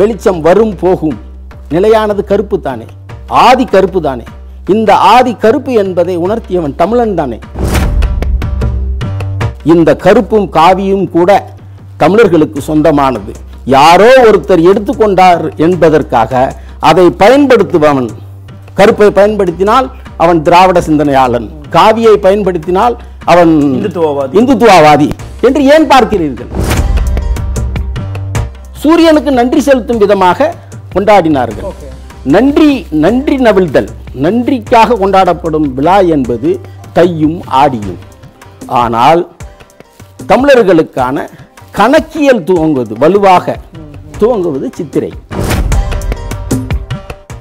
வெளிச்சம் வரும் போகும் நிலையானது கருப்பு தானே ஆதி கருப்பு தானே இந்த ஆதி கருப்பு என்பதை உணர்த்தியவன் தமிழன் தானே இந்த கருப்பும் காவியும் கூட தமிழர்களுக்கு சொந்தமானது யாரோ ஒருத்தர் எடுத்துக்கொண்டார் என்பதற்காக அதை பயன்படுத்துபவன் கருப்பை பயன்படுத்தினால் அவன் திராவிட சிந்தனையாளன் காவியை பயன்படுத்தினால் அவன் இந்துத்துவவாதி என்று ஏன் பார்க்கிறீர்கள் சூரியனுக்கு நன்றி செலுத்தும் விதமாக கொண்டாடினார்கள் நன்றி நன்றி நவிழ்தல் நன்றிக்காக கொண்டாடப்படும் விழா என்பது தையும் ஆடியும் ஆனால் தமிழர்களுக்கான கணக்கியல் துவங்குவது வலுவாக துவங்குவது சித்திரை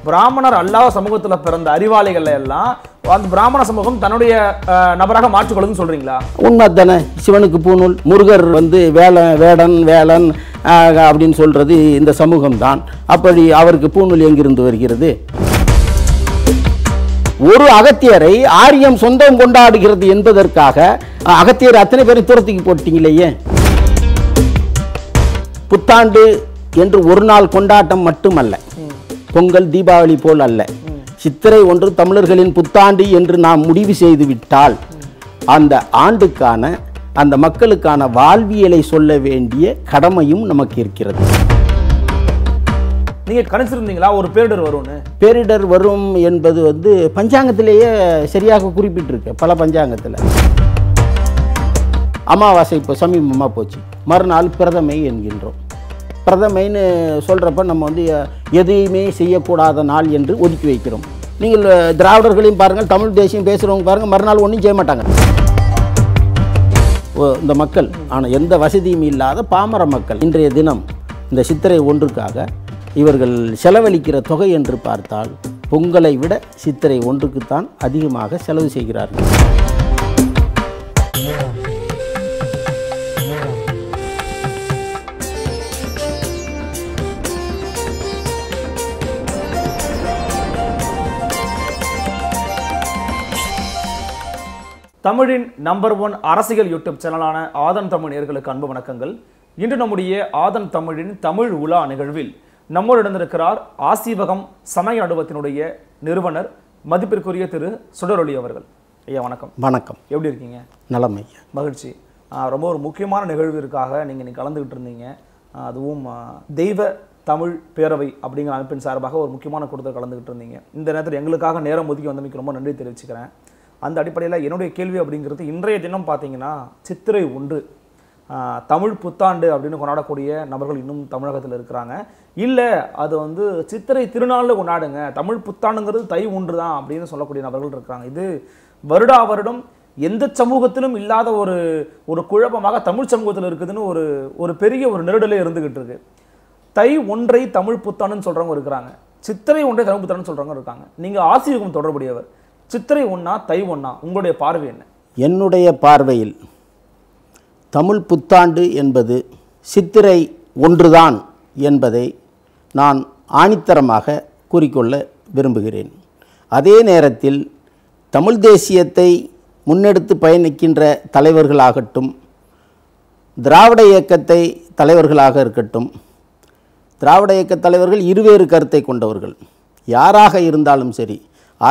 பிராமணர் அல்லாத சமூகத்தில் பிறந்த அறிவாளிகள் எல்லாம் அந்த பிராமண சமூகம் தன்னுடைய நபராக மாற்றிக்கொள்ளுதுன்னு சொல்றீங்களா உண்மை தானே சிவனுக்கு பூநூல் முருகர் வந்து வேலன் வேடன் வேலன் அப்படின்னு சொல்கிறது இந்த சமூகம்தான் அப்படி அவருக்கு பூநூல் எங்கிருந்து வருகிறது ஒரு அகத்தியரை ஆரியம் சொந்தம் கொண்டாடுகிறது என்பதற்காக அகத்தியர் அத்தனை பேரும் துரத்துக்கு போட்டீங்களையே புத்தாண்டு என்று ஒரு நாள் கொண்டாட்டம் மட்டுமல்ல பொங்கல் தீபாவளி போல் அல்ல சித்திரை ஒன்று தமிழர்களின் புத்தாண்டு என்று நாம் முடிவு செய்து விட்டால் அந்த ஆண்டுக்கான அந்த மக்களுக்கான வாழ்வியலை சொல்ல வேண்டிய கடமையும் நமக்கு இருக்கிறது நீங்கள் கணிச்சிருந்தீங்களா ஒரு பேரிடர் வரும்னு பேரிடர் வரும் என்பது வந்து பஞ்சாங்கத்திலேயே சரியாக குறிப்பிட்டிருக்கு பல பஞ்சாங்கத்தில் அமாவாசை இப்போ சமீபமாக போச்சு மறுநாள் பிரதமை என்கின்றோம் பிரதமைன்னு சொல்கிறப்ப நம்ம வந்து எதையுமே செய்யக்கூடாத நாள் என்று ஒதுக்கி வைக்கிறோம் நீங்கள் திராவிடர்களையும் பாருங்கள் தமிழ் தேசியம் பேசுகிறவங்க பாருங்கள் மறுநாள் ஒன்றும் செய்ய மாட்டாங்க இந்த மக்கள் ஆனால் எந்த வசதியும் இல்லாத பாமர மக்கள் இன்றைய தினம் இந்த சித்திரை ஒன்றுக்காக இவர்கள் செலவழிக்கிற தொகை என்று பார்த்தால் பொங்கலை விட சித்திரை ஒன்றுக்குத்தான் அதிகமாக செலவு செய்கிறார்கள் தமிழின் நம்பர் ஒன் அரசியல் யூடியூப் சேனலான ஆதன் தமிழ் நேர்களுக்கு அன்பு வணக்கங்கள் இன்று நம்முடைய ஆதன் தமிழின் தமிழ் உலா நிகழ்வில் நம்மோடு இணைந்திருக்கிறார் ஆசீவகம் சமய அனுபவத்தினுடைய நிறுவனர் மதிப்பிற்குரிய திரு சுடரொலி அவர்கள் ஐயா வணக்கம் வணக்கம் எப்படி இருக்கீங்க நலம் ஐயா மகிழ்ச்சி ரொம்ப ஒரு முக்கியமான நிகழ்விற்காக நீங்கள் நீங்கள் கலந்துக்கிட்டு இருந்தீங்க அதுவும் தெய்வ தமிழ் பேரவை அப்படிங்கிற அமைப்பின் சார்பாக ஒரு முக்கியமான கூட்டத்தில் கலந்துக்கிட்டு இருந்தீங்க இந்த நேரத்தில் எங்களுக்காக நேரம் ஒதுக்கி வந்தமைக்கு ரொம்ப நன்றி தெரிவிச்சுக்கிறேன் அந்த அடிப்படையில் என்னுடைய கேள்வி அப்படிங்கிறது இன்றைய தினம் பார்த்தீங்கன்னா சித்திரை ஒன்று தமிழ் புத்தாண்டு அப்படின்னு கொண்டாடக்கூடிய நபர்கள் இன்னும் தமிழகத்தில் இருக்கிறாங்க இல்லை அது வந்து சித்திரை திருநாளில் கொண்டாடுங்க தமிழ் புத்தாண்டுங்கிறது தை ஒன்று தான் அப்படின்னு சொல்லக்கூடிய நபர்கள் இருக்கிறாங்க இது வருடா வருடம் எந்த சமூகத்திலும் இல்லாத ஒரு ஒரு குழப்பமாக தமிழ் சமூகத்தில் இருக்குதுன்னு ஒரு ஒரு பெரிய ஒரு நெருடலே இருந்துக்கிட்டு இருக்கு தை ஒன்றை தமிழ் புத்தாண்டுன்னு சொல்கிறவங்க இருக்கிறாங்க சித்திரை ஒன்றை தமிழ் புத்தாண்டுன்னு சொல்கிறவங்க இருக்காங்க நீங்கள் ஆசிரியம் தொடர்புடையவர் சித்திரை ஒன்றா தை ஒன்றா உங்களுடைய பார்வை என்ன என்னுடைய பார்வையில் தமிழ் புத்தாண்டு என்பது சித்திரை ஒன்றுதான் என்பதை நான் ஆணித்தரமாக கூறிக்கொள்ள விரும்புகிறேன் அதே நேரத்தில் தமிழ் தேசியத்தை முன்னெடுத்து பயணிக்கின்ற தலைவர்களாகட்டும் திராவிட இயக்கத்தை தலைவர்களாக இருக்கட்டும் திராவிட இயக்க தலைவர்கள் இருவேறு கருத்தை கொண்டவர்கள் யாராக இருந்தாலும் சரி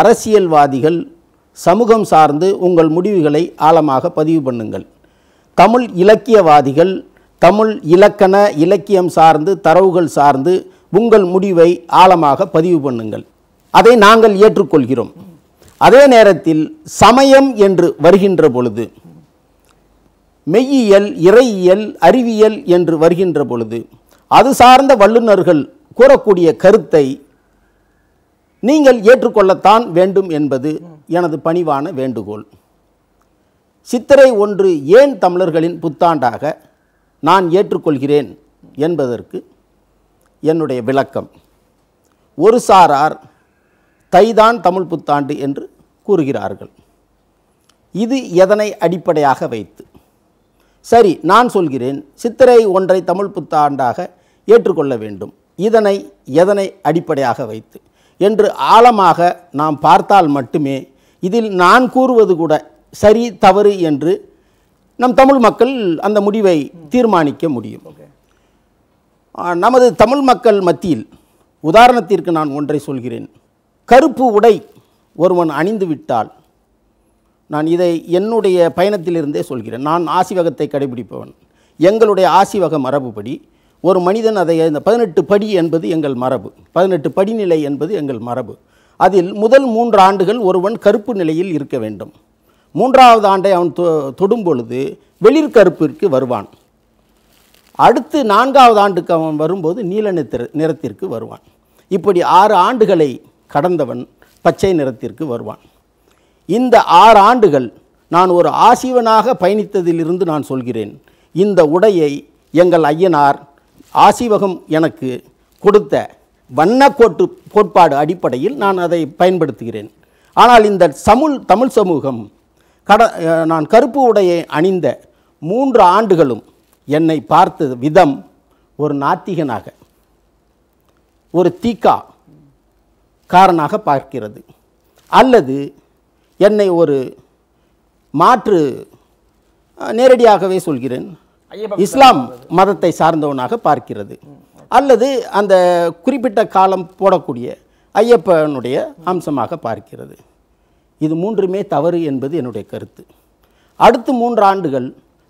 அரசியல்வாதிகள் சமூகம் சார்ந்து உங்கள் முடிவுகளை ஆழமாக பதிவு பண்ணுங்கள் தமிழ் இலக்கியவாதிகள் தமிழ் இலக்கண இலக்கியம் சார்ந்து தரவுகள் சார்ந்து உங்கள் முடிவை ஆழமாக பதிவு பண்ணுங்கள் அதை நாங்கள் ஏற்றுக்கொள்கிறோம் அதே நேரத்தில் சமயம் என்று வருகின்ற பொழுது மெய்யியல் இறையியல் அறிவியல் என்று வருகின்ற பொழுது அது சார்ந்த வல்லுநர்கள் கூறக்கூடிய கருத்தை நீங்கள் ஏற்றுக்கொள்ளத்தான் வேண்டும் என்பது எனது பணிவான வேண்டுகோள் சித்திரை ஒன்று ஏன் தமிழர்களின் புத்தாண்டாக நான் ஏற்றுக்கொள்கிறேன் என்பதற்கு என்னுடைய விளக்கம் ஒரு சாரார் தைதான் தமிழ் புத்தாண்டு என்று கூறுகிறார்கள் இது எதனை அடிப்படையாக வைத்து சரி நான் சொல்கிறேன் சித்திரை ஒன்றை தமிழ் புத்தாண்டாக ஏற்றுக்கொள்ள வேண்டும் இதனை எதனை அடிப்படையாக வைத்து என்று ஆழமாக நாம் பார்த்தால் மட்டுமே இதில் நான் கூறுவது கூட சரி தவறு என்று நம் தமிழ் மக்கள் அந்த முடிவை தீர்மானிக்க முடியும் நமது தமிழ் மக்கள் மத்தியில் உதாரணத்திற்கு நான் ஒன்றை சொல்கிறேன் கருப்பு உடை ஒருவன் அணிந்து விட்டால் நான் இதை என்னுடைய பயணத்திலிருந்தே சொல்கிறேன் நான் ஆசிவகத்தை கடைபிடிப்பவன் எங்களுடைய ஆசிவக மரபுபடி ஒரு மனிதன் அதை இந்த பதினெட்டு படி என்பது எங்கள் மரபு பதினெட்டு படிநிலை என்பது எங்கள் மரபு அதில் முதல் மூன்று ஆண்டுகள் ஒருவன் கருப்பு நிலையில் இருக்க வேண்டும் மூன்றாவது ஆண்டை அவன் தொடும் பொழுது வெளிர் கருப்பிற்கு வருவான் அடுத்து நான்காவது ஆண்டுக்கு அவன் வரும்போது நீல நிறத்திற்கு வருவான் இப்படி ஆறு ஆண்டுகளை கடந்தவன் பச்சை நிறத்திற்கு வருவான் இந்த ஆறு ஆண்டுகள் நான் ஒரு ஆசீவனாக பயணித்ததிலிருந்து நான் சொல்கிறேன் இந்த உடையை எங்கள் ஐயனார் ஆசிவகம் எனக்கு கொடுத்த வண்ண கோட்டு கோட்பாடு அடிப்படையில் நான் அதை பயன்படுத்துகிறேன் ஆனால் இந்த சமுல் தமிழ் சமூகம் கட நான் கருப்பு உடையை அணிந்த மூன்று ஆண்டுகளும் என்னை பார்த்த விதம் ஒரு நாத்திகனாக ஒரு தீக்கா காரனாக பார்க்கிறது அல்லது என்னை ஒரு மாற்று நேரடியாகவே சொல்கிறேன் இஸ்லாம் மதத்தை சார்ந்தவனாக பார்க்கிறது அல்லது அந்த குறிப்பிட்ட காலம் போடக்கூடிய ஐயப்பனுடைய அம்சமாக பார்க்கிறது இது மூன்றுமே தவறு என்பது என்னுடைய கருத்து அடுத்து மூன்று ஆண்டுகள்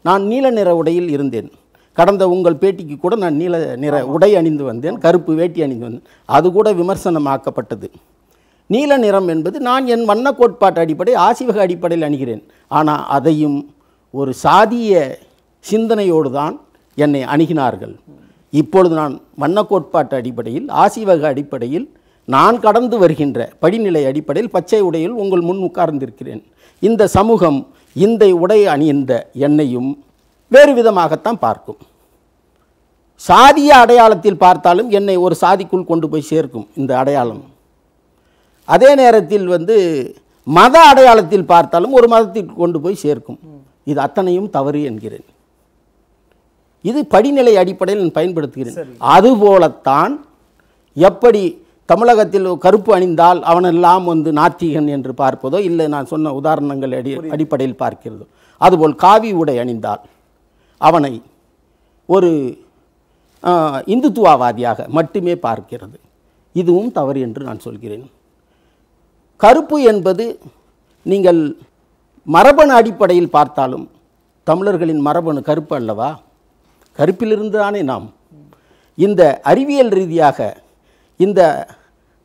நான் நீல நிற உடையில் இருந்தேன் கடந்த உங்கள் பேட்டிக்கு கூட நான் நீல நிற உடை அணிந்து வந்தேன் கருப்பு வேட்டி அணிந்து வந்தேன் அது கூட விமர்சனமாக்கப்பட்டது நீல நிறம் என்பது நான் என் வண்ண கோட்பாட்டு அடிப்படை ஆசிவக அடிப்படையில் அணிகிறேன் ஆனால் அதையும் ஒரு சாதிய சிந்தனையோடு தான் என்னை அணுகினார்கள் இப்பொழுது நான் வண்ண கோட்பாட்டு அடிப்படையில் ஆசிவக அடிப்படையில் நான் கடந்து வருகின்ற படிநிலை அடிப்படையில் பச்சை உடையில் உங்கள் முன் உட்கார்ந்திருக்கிறேன் இந்த சமூகம் இந்த உடை அணிந்த என்னையும் வேறு விதமாகத்தான் பார்க்கும் சாதிய அடையாளத்தில் பார்த்தாலும் என்னை ஒரு சாதிக்குள் கொண்டு போய் சேர்க்கும் இந்த அடையாளம் அதே நேரத்தில் வந்து மத அடையாளத்தில் பார்த்தாலும் ஒரு மதத்திற்கு கொண்டு போய் சேர்க்கும் இது அத்தனையும் தவறு என்கிறேன் இது படிநிலை அடிப்படையில் நான் பயன்படுத்துகிறேன் அதுபோலத்தான் எப்படி தமிழகத்தில் கருப்பு அணிந்தால் அவனெல்லாம் வந்து நாத்திகன் என்று பார்ப்பதோ இல்லை நான் சொன்ன உதாரணங்கள் அடி அடிப்படையில் பார்க்கிறதோ அதுபோல் காவி உடை அணிந்தால் அவனை ஒரு இந்துத்துவவாதியாக மட்டுமே பார்க்கிறது இதுவும் தவறு என்று நான் சொல்கிறேன் கருப்பு என்பது நீங்கள் மரபணு அடிப்படையில் பார்த்தாலும் தமிழர்களின் மரபணு கருப்பு அல்லவா கருப்பிலிருந்து தானே நாம் இந்த அறிவியல் ரீதியாக இந்த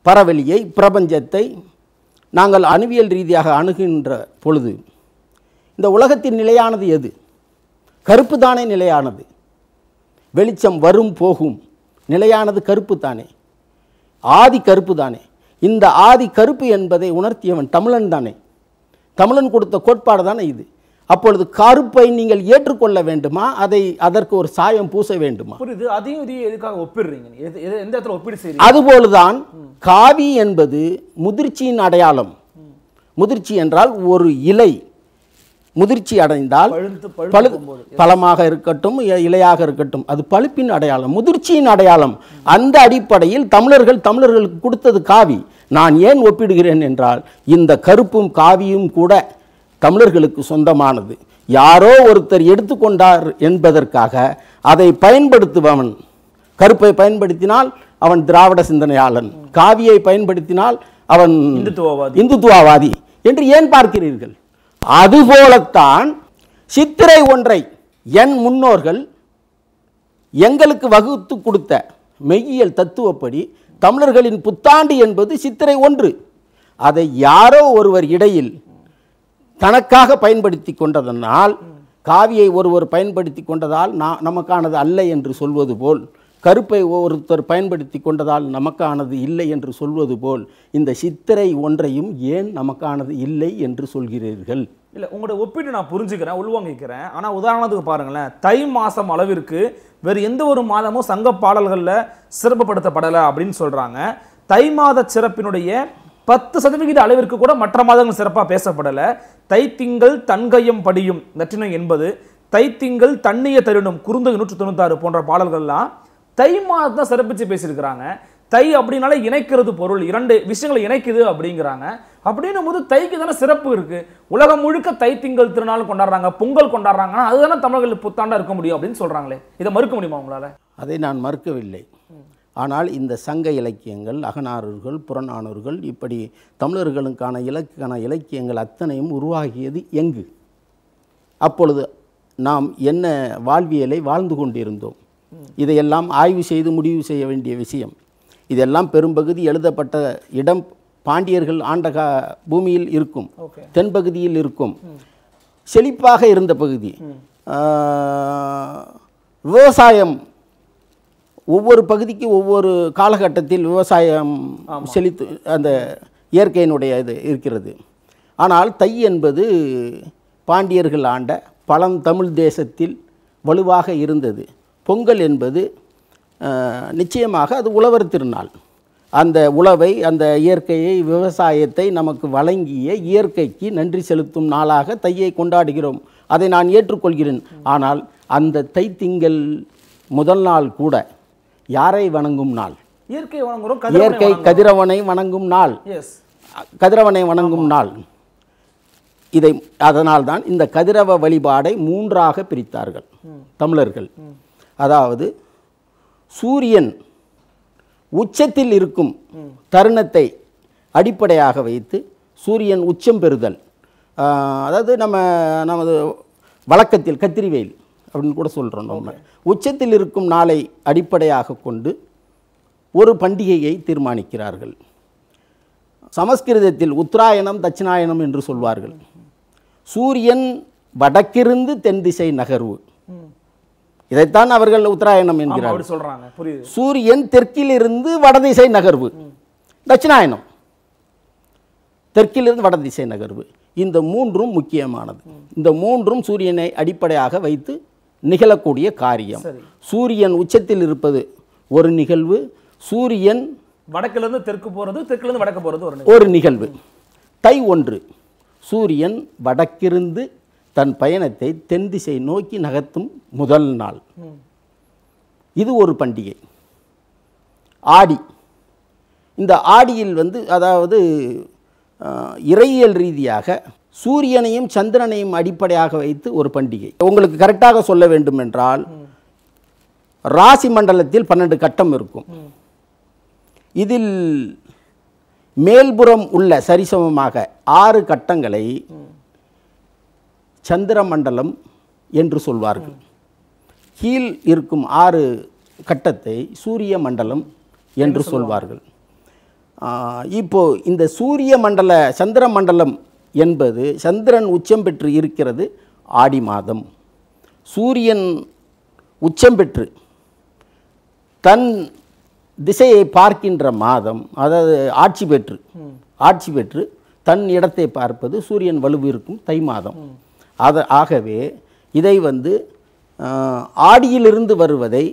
பரவெளியை பிரபஞ்சத்தை நாங்கள் அணுவியல் ரீதியாக அணுகின்ற பொழுது இந்த உலகத்தின் நிலையானது எது கருப்பு தானே நிலையானது வெளிச்சம் வரும் போகும் நிலையானது கருப்பு தானே ஆதி கருப்பு தானே இந்த ஆதி கருப்பு என்பதை உணர்த்தியவன் தமிழன் தானே தமிழன் கொடுத்த கோட்பாடு தானே இது அப்பொழுது கருப்பை நீங்கள் ஏற்றுக்கொள்ள வேண்டுமா அதை அதற்கு ஒரு சாயம் பூச வேண்டுமா புரியுது அதையும் இதையும் எதுக்காக ஒப்பிடுறீங்க எந்த இடத்துல ஒப்பிடு செய்ய அதுபோலதான் காவி என்பது முதிர்ச்சியின் அடையாளம் முதிர்ச்சி என்றால் ஒரு இலை முதிர்ச்சி அடைந்தால் பழு பழமாக இருக்கட்டும் இலையாக இருக்கட்டும் அது பழுப்பின் அடையாளம் முதிர்ச்சியின் அடையாளம் அந்த அடிப்படையில் தமிழர்கள் தமிழர்களுக்கு கொடுத்தது காவி நான் ஏன் ஒப்பிடுகிறேன் என்றால் இந்த கருப்பும் காவியும் கூட தமிழர்களுக்கு சொந்தமானது யாரோ ஒருத்தர் எடுத்துக்கொண்டார் என்பதற்காக அதை பயன்படுத்துபவன் கருப்பை பயன்படுத்தினால் அவன் திராவிட சிந்தனையாளன் காவியை பயன்படுத்தினால் அவன் இந்துத்துவவாதி இந்துத்துவவாதி என்று ஏன் பார்க்கிறீர்கள் அதுபோலத்தான் சித்திரை ஒன்றை என் முன்னோர்கள் எங்களுக்கு வகுத்து கொடுத்த மெய்யியல் தத்துவப்படி தமிழர்களின் புத்தாண்டு என்பது சித்திரை ஒன்று அதை யாரோ ஒருவர் இடையில் தனக்காக பயன்படுத்தி கொண்டதனால் காவியை ஒருவர் பயன்படுத்தி கொண்டதால் நான் நமக்கானது அல்ல என்று சொல்வது போல் கருப்பை ஒருத்தர் பயன்படுத்தி கொண்டதால் நமக்கானது இல்லை என்று சொல்வது போல் இந்த சித்திரை ஒன்றையும் ஏன் நமக்கானது இல்லை என்று சொல்கிறீர்கள் இல்லை உங்களோட ஒப்பீடு நான் புரிஞ்சுக்கிறேன் உள்வாங்கிக்கிறேன் ஆனால் உதாரணத்துக்கு பாருங்களேன் தை மாதம் அளவிற்கு வேறு எந்த ஒரு மாதமும் சங்க பாடல்களில் சிறப்புப்படுத்தப்படலை அப்படின்னு சொல்கிறாங்க தை மாத சிறப்பினுடைய பத்து சதவிகித அளவிற்கு கூட மற்ற மாதங்கள் சிறப்பாக பேசப்படலை தைத்திங்கள் தன்கையம் படியும் நற்றினை என்பது தைத்திங்கள் தண்ணிய தருணம் குறுந்தகை நூற்று தொண்ணூத்தாறு போன்ற பாடல்கள்லாம் தை மாதம் தான் சிறப்பித்து பேசியிருக்கிறாங்க தை அப்படின்னாலே இணைக்கிறது பொருள் இரண்டு விஷயங்களை இணைக்குது அப்படிங்கிறாங்க அப்படின்னும் போது தைக்கு தானே சிறப்பு இருக்குது உலகம் முழுக்க தை திங்கள் திருநாள் கொண்டாடுறாங்க பொங்கல் கொண்டாடுறாங்கன்னா அதுதானே தமிழர்கள் புத்தாண்டாக இருக்க முடியும் அப்படின்னு சொல்கிறாங்களே இதை மறுக்க முடியுமா உங்களால் அதை நான் மறுக்கவில்லை ஆனால் இந்த சங்க இலக்கியங்கள் அகனாரர்கள் புறநானூர்கள் இப்படி தமிழர்களுக்கான இலக்கான இலக்கியங்கள் அத்தனையும் உருவாகியது எங்கு அப்பொழுது நாம் என்ன வாழ்வியலை வாழ்ந்து கொண்டிருந்தோம் இதையெல்லாம் ஆய்வு செய்து முடிவு செய்ய வேண்டிய விஷயம் இதெல்லாம் பெரும்பகுதி எழுதப்பட்ட இடம் பாண்டியர்கள் ஆண்டகா பூமியில் இருக்கும் தென்பகுதியில் இருக்கும் செழிப்பாக இருந்த பகுதி விவசாயம் ஒவ்வொரு பகுதிக்கு ஒவ்வொரு காலகட்டத்தில் விவசாயம் செழித்து அந்த இயற்கையினுடைய இது இருக்கிறது ஆனால் தை என்பது பாண்டியர்கள் ஆண்ட பழம் தமிழ் தேசத்தில் வலுவாக இருந்தது பொங்கல் என்பது நிச்சயமாக அது உழவர் திருநாள் அந்த உழவை அந்த இயற்கையை விவசாயத்தை நமக்கு வழங்கிய இயற்கைக்கு நன்றி செலுத்தும் நாளாக தையை கொண்டாடுகிறோம் அதை நான் ஏற்றுக்கொள்கிறேன் ஆனால் அந்த தை திங்கள் முதல் நாள் கூட யாரை வணங்கும் நாள் இயற்கை வணங்குறோம் இயற்கை கதிரவனை வணங்கும் நாள் கதிரவனை வணங்கும் நாள் இதை அதனால்தான் இந்த கதிரவ வழிபாடை மூன்றாக பிரித்தார்கள் தமிழர்கள் அதாவது சூரியன் உச்சத்தில் இருக்கும் தருணத்தை அடிப்படையாக வைத்து சூரியன் உச்சம் பெறுதல் அதாவது நம்ம நமது வழக்கத்தில் கத்திரிவேல் அப்படின்னு கூட சொல்கிறோம் நம்ம உச்சத்தில் இருக்கும் நாளை அடிப்படையாக கொண்டு ஒரு பண்டிகையை தீர்மானிக்கிறார்கள் சமஸ்கிருதத்தில் உத்தராயணம் தட்சிணாயணம் என்று சொல்வார்கள் சூரியன் வடக்கிருந்து தென் திசை நகர்வு இதைத்தான் அவர்கள் உத்தராயணம் என்கிறார் சொல்றாங்க சூரியன் தெற்கிலிருந்து வடதிசை நகர்வு தட்சிணாயணம் தெற்கிலிருந்து வடதிசை நகர்வு இந்த மூன்றும் முக்கியமானது இந்த மூன்றும் சூரியனை அடிப்படையாக வைத்து நிகழக்கூடிய காரியம் சூரியன் உச்சத்தில் இருப்பது ஒரு நிகழ்வு சூரியன் வடக்கிலிருந்து தெற்கு போகிறது தெற்கிலிருந்து வடக்கு போகிறது ஒரு ஒரு நிகழ்வு தை ஒன்று சூரியன் வடக்கிருந்து தன் பயணத்தை தென் திசை நோக்கி நகர்த்தும் முதல் நாள் இது ஒரு பண்டிகை ஆடி இந்த ஆடியில் வந்து அதாவது இறையியல் ரீதியாக சூரியனையும் சந்திரனையும் அடிப்படையாக வைத்து ஒரு பண்டிகை உங்களுக்கு கரெக்டாக சொல்ல வேண்டும் என்றால் ராசி மண்டலத்தில் பன்னெண்டு கட்டம் இருக்கும் இதில் மேல்புறம் உள்ள சரிசமமாக ஆறு கட்டங்களை சந்திர மண்டலம் என்று சொல்வார்கள் கீழ் இருக்கும் ஆறு கட்டத்தை சூரிய மண்டலம் என்று சொல்வார்கள் இப்போ இந்த சூரிய மண்டல சந்திர மண்டலம் என்பது சந்திரன் உச்சம் பெற்று இருக்கிறது ஆடி மாதம் சூரியன் உச்சம் பெற்று தன் திசையை பார்க்கின்ற மாதம் அதாவது ஆட்சி பெற்று ஆட்சி பெற்று தன் இடத்தை பார்ப்பது சூரியன் வலுவிருக்கும் தை மாதம் அது ஆகவே இதை வந்து ஆடியிலிருந்து வருவதை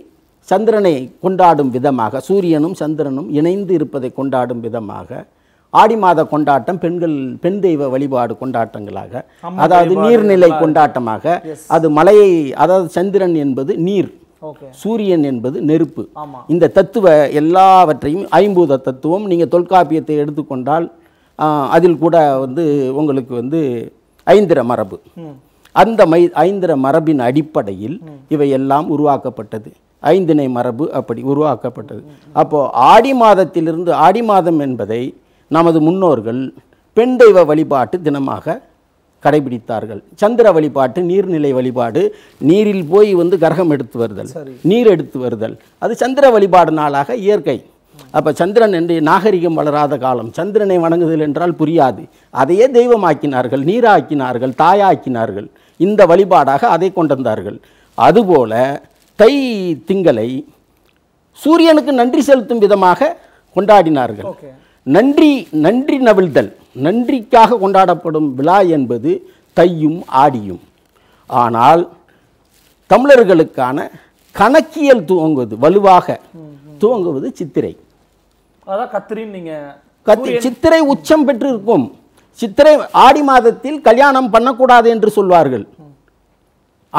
சந்திரனை கொண்டாடும் விதமாக சூரியனும் சந்திரனும் இணைந்து இருப்பதை கொண்டாடும் விதமாக ஆடி மாத கொண்டாட்டம் பெண்கள் பெண் தெய்வ வழிபாடு கொண்டாட்டங்களாக அதாவது நீர்நிலை கொண்டாட்டமாக அது மலையை அதாவது சந்திரன் என்பது நீர் சூரியன் என்பது நெருப்பு இந்த தத்துவ எல்லாவற்றையும் ஐம்பூத தத்துவம் நீங்கள் தொல்காப்பியத்தை எடுத்துக்கொண்டால் அதில் கூட வந்து உங்களுக்கு வந்து ஐந்திர மரபு அந்த மை ஐந்திர மரபின் அடிப்படையில் இவையெல்லாம் உருவாக்கப்பட்டது ஐந்தினை மரபு அப்படி உருவாக்கப்பட்டது அப்போது ஆடி மாதத்திலிருந்து ஆடி மாதம் என்பதை நமது முன்னோர்கள் பெண் தெய்வ வழிபாட்டு தினமாக கடைபிடித்தார்கள் சந்திர வழிபாட்டு நீர்நிலை வழிபாடு நீரில் போய் வந்து கரகம் எடுத்து வருதல் நீர் எடுத்து வருதல் அது சந்திர வழிபாடு நாளாக இயற்கை அப்போ சந்திரன் என்று நாகரிகம் வளராத காலம் சந்திரனை வணங்குதல் என்றால் புரியாது அதையே தெய்வமாக்கினார்கள் நீராக்கினார்கள் தாயாக்கினார்கள் இந்த வழிபாடாக அதை கொண்டிருந்தார்கள் அதுபோல தை திங்களை சூரியனுக்கு நன்றி செலுத்தும் விதமாக கொண்டாடினார்கள் நன்றி நன்றி நவிழ்தல் நன்றிக்காக கொண்டாடப்படும் விழா என்பது தையும் ஆடியும் ஆனால் தமிழர்களுக்கான கணக்கியல் துவங்குவது வலுவாக துவங்குவது சித்திரை அதான் நீங்கள் கத்தி சித்திரை உச்சம் பெற்று இருக்கும் சித்திரை ஆடி மாதத்தில் கல்யாணம் பண்ணக்கூடாது என்று சொல்வார்கள்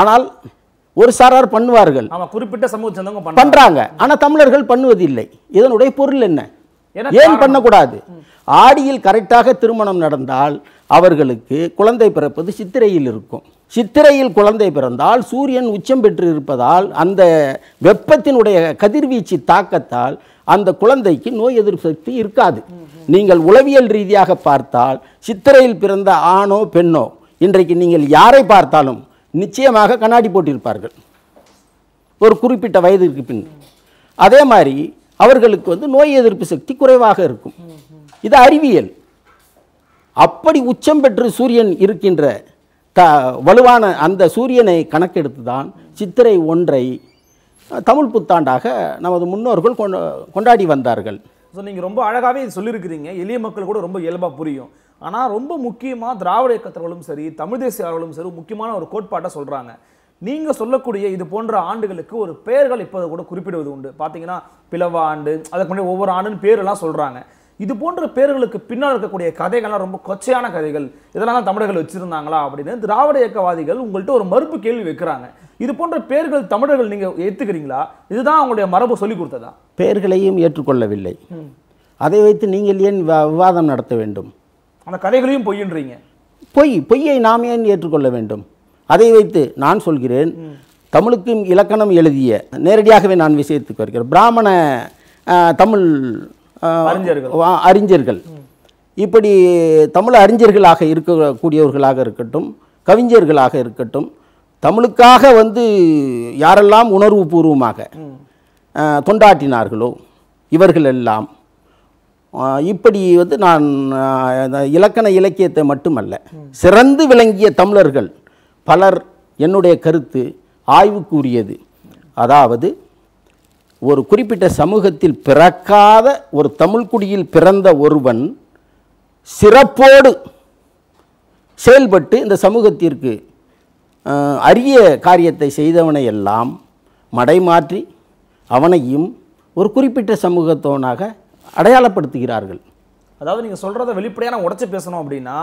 ஆனால் ஒரு சாரார் பண்ணுவார்கள் குறிப்பிட்ட சமூக பண்றாங்க ஆனால் தமிழர்கள் பண்ணுவதில்லை இதனுடைய பொருள் என்ன ஏன் பண்ணக்கூடாது ஆடியில் கரெக்டாக திருமணம் நடந்தால் அவர்களுக்கு குழந்தை பிறப்பது சித்திரையில் இருக்கும் சித்திரையில் குழந்தை பிறந்தால் சூரியன் உச்சம் பெற்று இருப்பதால் அந்த வெப்பத்தினுடைய கதிர்வீச்சு தாக்கத்தால் அந்த குழந்தைக்கு நோய் எதிர்ப்பு சக்தி இருக்காது நீங்கள் உளவியல் ரீதியாக பார்த்தால் சித்திரையில் பிறந்த ஆணோ பெண்ணோ இன்றைக்கு நீங்கள் யாரை பார்த்தாலும் நிச்சயமாக கண்ணாடி போட்டிருப்பார்கள் ஒரு குறிப்பிட்ட வயதிற்கு பின் அதே மாதிரி அவர்களுக்கு வந்து நோய் எதிர்ப்பு சக்தி குறைவாக இருக்கும் இது அறிவியல் அப்படி உச்சம் பெற்று சூரியன் இருக்கின்ற த வலுவான அந்த சூரியனை கணக்கெடுத்து தான் சித்திரை ஒன்றை தமிழ் புத்தாண்டாக நமது முன்னோர்கள் கொண்ட கொண்டாடி வந்தார்கள் ஸோ நீங்கள் ரொம்ப அழகாகவே சொல்லியிருக்கிறீங்க எளிய மக்கள் கூட ரொம்ப இயல்பாக புரியும் ஆனால் ரொம்ப முக்கியமாக திராவிட இயக்கத்தவர்களும் சரி தமிழ் தேசியவர்களும் சரி முக்கியமான ஒரு கோட்பாட்டை சொல்கிறாங்க நீங்கள் சொல்லக்கூடிய இது போன்ற ஆண்டுகளுக்கு ஒரு பெயர்கள் இப்போ கூட குறிப்பிடுவது உண்டு பார்த்தீங்கன்னா பிளவ ஆண்டு அதுக்கு முன்னாடி ஒவ்வொரு ஆண்டுன்னு பேரெல்லாம் சொல்கிறாங்க இது போன்ற பேர்களுக்கு பின்னால் இருக்கக்கூடிய கதைகள்லாம் ரொம்ப கொச்சையான கதைகள் இதெல்லாம் தான் தமிழர்கள் வச்சுருந்தாங்களா அப்படின்னு திராவிட இயக்கவாதிகள் உங்கள்கிட்ட ஒரு மறுப்பு கேள்வி வைக்கிறாங்க இது போன்ற பேர்கள் தமிழர்கள் நீங்கள் ஏற்றுக்கிறீங்களா இதுதான் அவங்களுடைய மரபு சொல்லி கொடுத்ததா பேர்களையும் ஏற்றுக்கொள்ளவில்லை அதை வைத்து நீங்கள் ஏன் விவாதம் நடத்த வேண்டும் அந்த கதைகளையும் பொய்ன்றீங்க பொய் பொய்யை நாம் ஏன் ஏற்றுக்கொள்ள வேண்டும் அதை வைத்து நான் சொல்கிறேன் தமிழுக்கும் இலக்கணம் எழுதிய நேரடியாகவே நான் விஷயத்துக்கு வருகிறேன் பிராமண தமிழ் அறிஞர்கள் இப்படி தமிழ் அறிஞர்களாக இருக்கக்கூடியவர்களாக இருக்கட்டும் கவிஞர்களாக இருக்கட்டும் தமிழுக்காக வந்து யாரெல்லாம் உணர்வு பூர்வமாக தொண்டாற்றினார்களோ இவர்களெல்லாம் இப்படி வந்து நான் இலக்கண இலக்கியத்தை மட்டுமல்ல சிறந்து விளங்கிய தமிழர்கள் பலர் என்னுடைய கருத்து ஆய்வுக்குரியது அதாவது ஒரு குறிப்பிட்ட சமூகத்தில் பிறக்காத ஒரு தமிழ்குடியில் பிறந்த ஒருவன் சிறப்போடு செயல்பட்டு இந்த சமூகத்திற்கு அரிய காரியத்தை செய்தவனை எல்லாம் மடைமாற்றி அவனையும் ஒரு குறிப்பிட்ட சமூகத்தோனாக அடையாளப்படுத்துகிறார்கள் அதாவது நீங்கள் சொல்கிறத வெளிப்படையான உடச்சி பேசணும் அப்படின்னா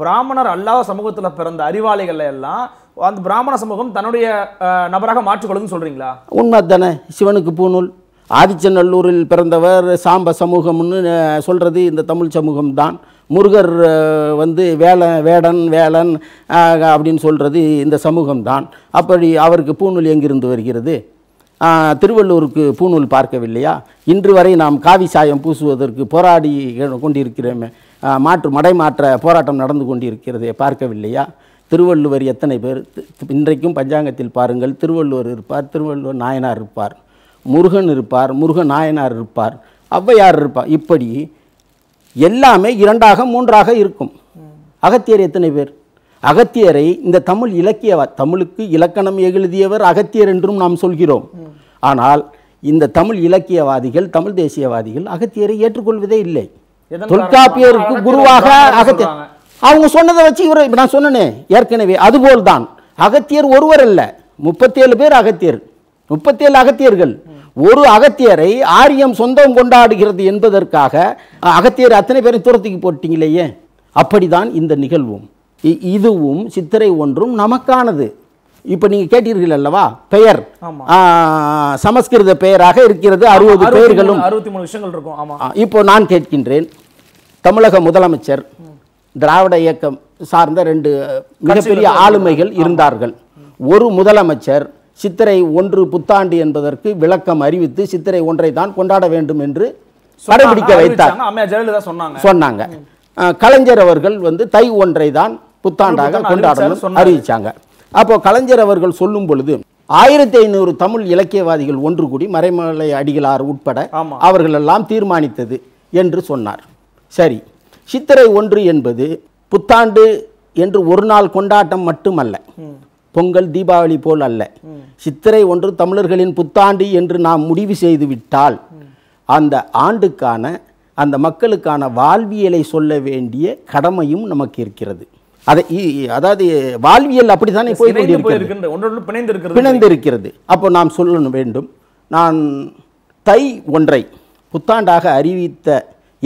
பிராமணர் அல்லாத சமூகத்தில் பிறந்த அறிவாளிகள் எல்லாம் அந்த பிராமண சமூகம் தன்னுடைய நபராக மாற்றிக்கொள்ளுன்னு சொல்கிறீங்களா உண்மை தானே சிவனுக்கு பூநூல் ஆதிச்சநல்லூரில் பிறந்தவர் சாம்ப சமூகம்னு சொல்கிறது இந்த தமிழ் சமூகம் தான் முருகர் வந்து வேலை வேடன் வேளன் அப்படின்னு சொல்கிறது இந்த சமூகம் தான் அப்படி அவருக்கு பூநூல் எங்கிருந்து வருகிறது திருவள்ளூருக்கு பூநூல் பார்க்கவில்லையா இன்று வரை நாம் காவி சாயம் பூசுவதற்கு போராடி கொண்டிருக்கிறோமே மாற்று மடை மாற்ற போராட்டம் நடந்து கொண்டிருக்கிறதே பார்க்கவில்லையா திருவள்ளுவர் எத்தனை பேர் இன்றைக்கும் பஞ்சாங்கத்தில் பாருங்கள் திருவள்ளுவர் இருப்பார் திருவள்ளுவர் நாயனார் இருப்பார் முருகன் இருப்பார் முருகன் நாயனார் இருப்பார் ஔவையார் இருப்பார் இப்படி எல்லாமே இரண்டாக மூன்றாக இருக்கும் அகத்தியர் எத்தனை பேர் அகத்தியரை இந்த தமிழ் இலக்கிய தமிழுக்கு இலக்கணம் எழுதியவர் அகத்தியர் என்றும் நாம் சொல்கிறோம் ஆனால் இந்த தமிழ் இலக்கியவாதிகள் தமிழ் தேசியவாதிகள் அகத்தியரை ஏற்றுக்கொள்வதே இல்லை தொல்காப்பியருக்கு குருவாக அகத்தியர் அவங்க சொன்னதை வச்சு இவர் நான் சொன்னேனே ஏற்கனவே அதுபோல் தான் அகத்தியர் ஒருவர் அல்ல முப்பத்தேழு பேர் அகத்தியர் முப்பத்தேழு அகத்தியர்கள் ஒரு அகத்தியரை ஆரியம் சொந்தம் கொண்டாடுகிறது என்பதற்காக அகத்தியர் அத்தனை பேரும் தூரத்துக்கு போட்டீங்களேயே அப்படிதான் இந்த நிகழ்வும் இதுவும் சித்திரை ஒன்றும் நமக்கானது இப்போ நீங்கள் கேட்டீர்கள் அல்லவா பெயர் சமஸ்கிருத பெயராக இருக்கிறது அறுபது பெயர்களும் அறுபத்தி மூணு விஷயங்கள் இருக்கும் ஆமாம் இப்போ நான் கேட்கின்றேன் தமிழக முதலமைச்சர் திராவிட இயக்கம் சார்ந்த ரெண்டு மிகப்பெரிய ஆளுமைகள் இருந்தார்கள் ஒரு முதலமைச்சர் சித்திரை ஒன்று புத்தாண்டு என்பதற்கு விளக்கம் அறிவித்து சித்திரை ஒன்றை தான் கொண்டாட வேண்டும் என்று கடைபிடிக்க வைத்தார் சொன்னாங்க கலைஞர் அவர்கள் வந்து தை ஒன்றை தான் புத்தாண்டாக கொண்டாடணும் அறிவிச்சாங்க அப்போ கலைஞர் அவர்கள் சொல்லும் பொழுது ஆயிரத்தி ஐநூறு தமிழ் இலக்கியவாதிகள் ஒன்று கூடி மறைமலை அடிகளார் உட்பட அவர்கள் எல்லாம் தீர்மானித்தது என்று சொன்னார் சரி சித்திரை ஒன்று என்பது புத்தாண்டு என்று ஒரு நாள் கொண்டாட்டம் மட்டுமல்ல பொங்கல் தீபாவளி போல் அல்ல சித்திரை ஒன்று தமிழர்களின் புத்தாண்டு என்று நாம் முடிவு செய்து விட்டால் அந்த ஆண்டுக்கான அந்த மக்களுக்கான வாழ்வியலை சொல்ல வேண்டிய கடமையும் நமக்கு இருக்கிறது அதை அதாவது வாழ்வியல் தானே போய் கொண்டிருக்கிறது பிணைந்து இருக்கிறது அப்போ நாம் சொல்ல வேண்டும் நான் தை ஒன்றை புத்தாண்டாக அறிவித்த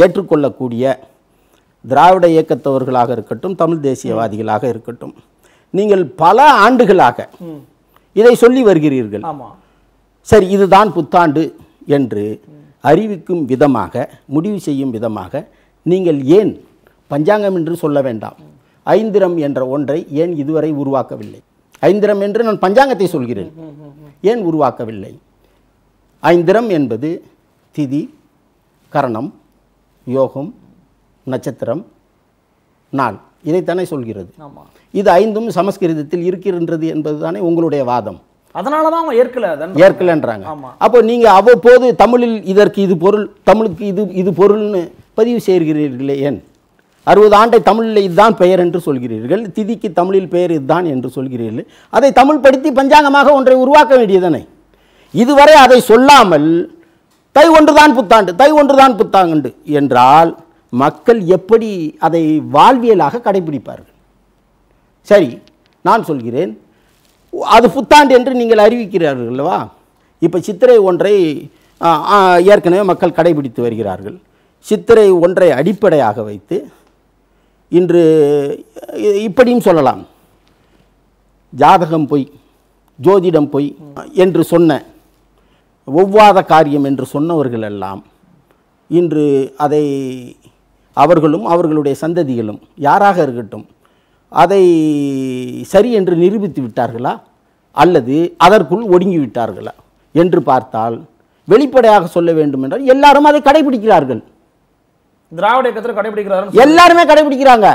ஏற்றுக்கொள்ளக்கூடிய திராவிட இயக்கத்தவர்களாக இருக்கட்டும் தமிழ் தேசியவாதிகளாக இருக்கட்டும் நீங்கள் பல ஆண்டுகளாக இதை சொல்லி வருகிறீர்கள் சரி இதுதான் புத்தாண்டு என்று அறிவிக்கும் விதமாக முடிவு செய்யும் விதமாக நீங்கள் ஏன் பஞ்சாங்கம் என்று சொல்ல வேண்டாம் ஐந்திரம் என்ற ஒன்றை ஏன் இதுவரை உருவாக்கவில்லை ஐந்திரம் என்று நான் பஞ்சாங்கத்தை சொல்கிறேன் ஏன் உருவாக்கவில்லை ஐந்திரம் என்பது திதி கரணம் யோகம் நட்சத்திரம் நாள் இதைத்தானே சொல்கிறது இது ஐந்தும் சமஸ்கிருதத்தில் இருக்கின்றது என்பது தானே உங்களுடைய வாதம் அதனாலதான் தான் ஏற்கல ஏற்கலன்றாங்க அப்போ நீங்கள் அவ்வப்போது தமிழில் இதற்கு இது பொருள் தமிழுக்கு இது இது பொருள்னு பதிவு செய்கிறீர்களே ஏன் அறுபது ஆண்டை தமிழில் இதுதான் பெயர் என்று சொல்கிறீர்கள் திதிக்கு தமிழில் பெயர் இதுதான் என்று சொல்கிறீர்கள் அதை தமிழ் படுத்தி பஞ்சாங்கமாக ஒன்றை உருவாக்க வேண்டியதனை இதுவரை அதை சொல்லாமல் தை ஒன்றுதான் புத்தாண்டு தை ஒன்றுதான் புத்தாண்டு என்றால் மக்கள் எப்படி அதை வாழ்வியலாக கடைபிடிப்பார்கள் சரி நான் சொல்கிறேன் அது புத்தாண்டு என்று நீங்கள் அறிவிக்கிறார்கள் அல்லவா இப்போ சித்திரை ஒன்றை ஏற்கனவே மக்கள் கடைபிடித்து வருகிறார்கள் சித்திரை ஒன்றை அடிப்படையாக வைத்து இன்று இப்படியும் சொல்லலாம் ஜாதகம் பொய் ஜோதிடம் பொய் என்று சொன்ன ஒவ்வாத காரியம் என்று சொன்னவர்கள் எல்லாம் இன்று அதை அவர்களும் அவர்களுடைய சந்ததிகளும் யாராக இருக்கட்டும் அதை சரி என்று நிரூபித்து விட்டார்களா அல்லது அதற்குள் ஒடுங்கி விட்டார்களா என்று பார்த்தால் வெளிப்படையாக சொல்ல வேண்டும் என்றால் எல்லாரும் அதை கடைபிடிக்கிறார்கள் திராவிட இயக்கத்தில் கடைபிடிக்கிறாரு எல்லாருமே கடைபிடிக்கிறாங்க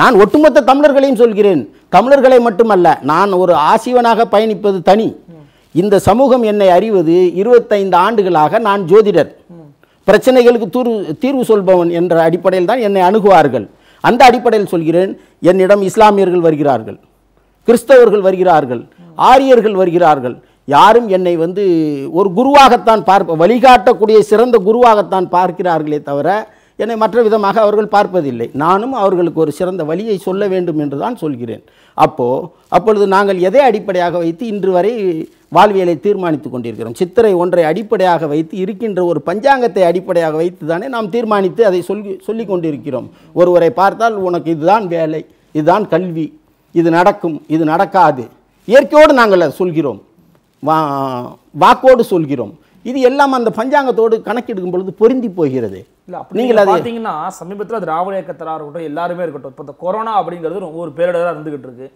நான் ஒட்டுமொத்த தமிழர்களையும் சொல்கிறேன் தமிழர்களை மட்டுமல்ல நான் ஒரு ஆசிவனாக பயணிப்பது தனி இந்த சமூகம் என்னை அறிவது இருபத்தைந்து ஆண்டுகளாக நான் ஜோதிடர் பிரச்சனைகளுக்கு தீர்வு தீர்வு சொல்பவன் என்ற அடிப்படையில் தான் என்னை அணுகுவார்கள் அந்த அடிப்படையில் சொல்கிறேன் என்னிடம் இஸ்லாமியர்கள் வருகிறார்கள் கிறிஸ்தவர்கள் வருகிறார்கள் ஆரியர்கள் வருகிறார்கள் யாரும் என்னை வந்து ஒரு குருவாகத்தான் பார்ப்ப வழிகாட்டக்கூடிய சிறந்த குருவாகத்தான் பார்க்கிறார்களே தவிர என்னை மற்ற விதமாக அவர்கள் பார்ப்பதில்லை நானும் அவர்களுக்கு ஒரு சிறந்த வழியை சொல்ல வேண்டும் என்று தான் சொல்கிறேன் அப்போது அப்பொழுது நாங்கள் எதை அடிப்படையாக வைத்து இன்று வரை வாழ்வியலை தீர்மானித்துக் கொண்டிருக்கிறோம் சித்திரை ஒன்றை அடிப்படையாக வைத்து இருக்கின்ற ஒரு பஞ்சாங்கத்தை அடிப்படையாக வைத்து தானே நாம் தீர்மானித்து அதை சொல்லி சொல்லி கொண்டிருக்கிறோம் ஒருவரை பார்த்தால் உனக்கு இதுதான் வேலை இதுதான் கல்வி இது நடக்கும் இது நடக்காது இயற்கையோடு நாங்கள் சொல்கிறோம் வா வாக்கோடு சொல்கிறோம் இது எல்லாம் அந்த பஞ்சாங்கத்தோடு கணக்கெடுக்கும் பொழுது பொருந்தி போகிறது இல்லை அப்படி நீங்கள் அது பார்த்தீங்கன்னா சமீபத்தில் திராவிட இயக்கத்தராக இருக்கட்டும் எல்லாருமே இருக்கட்டும் இப்போ இந்த கொரோனா அப்படிங்கிறது ரொம்ப ஒரு பேரிடராக இருந்துகிட்டு இருக்கு